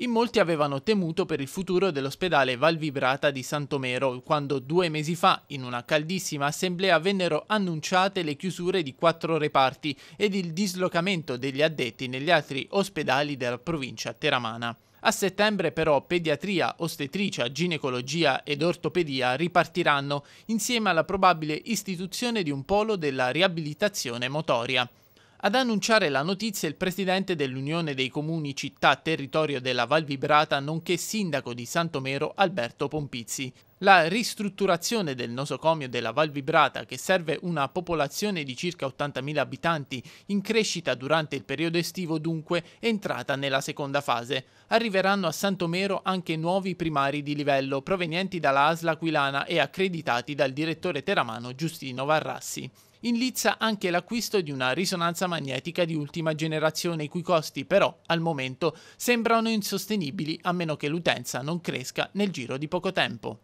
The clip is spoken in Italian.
In molti avevano temuto per il futuro dell'ospedale Valvibrata di Santomero, quando due mesi fa, in una caldissima assemblea, vennero annunciate le chiusure di quattro reparti ed il dislocamento degli addetti negli altri ospedali della provincia teramana. A settembre però pediatria, ostetricia, ginecologia ed ortopedia ripartiranno insieme alla probabile istituzione di un polo della riabilitazione motoria. Ad annunciare la notizia il presidente dell'Unione dei Comuni Città Territorio della Val Vibrata, nonché sindaco di Santomero Alberto Pompizzi. La ristrutturazione del nosocomio della Val Vibrata, che serve una popolazione di circa 80.000 abitanti in crescita durante il periodo estivo, dunque è entrata nella seconda fase. Arriveranno a Santomero anche nuovi primari di livello provenienti dalla ASLA Aquilana e accreditati dal direttore teramano Giustino Varrassi. Inizia anche l'acquisto di una risonanza magnetica di ultima generazione, i cui costi però al momento sembrano insostenibili a meno che l'utenza non cresca nel giro di poco tempo.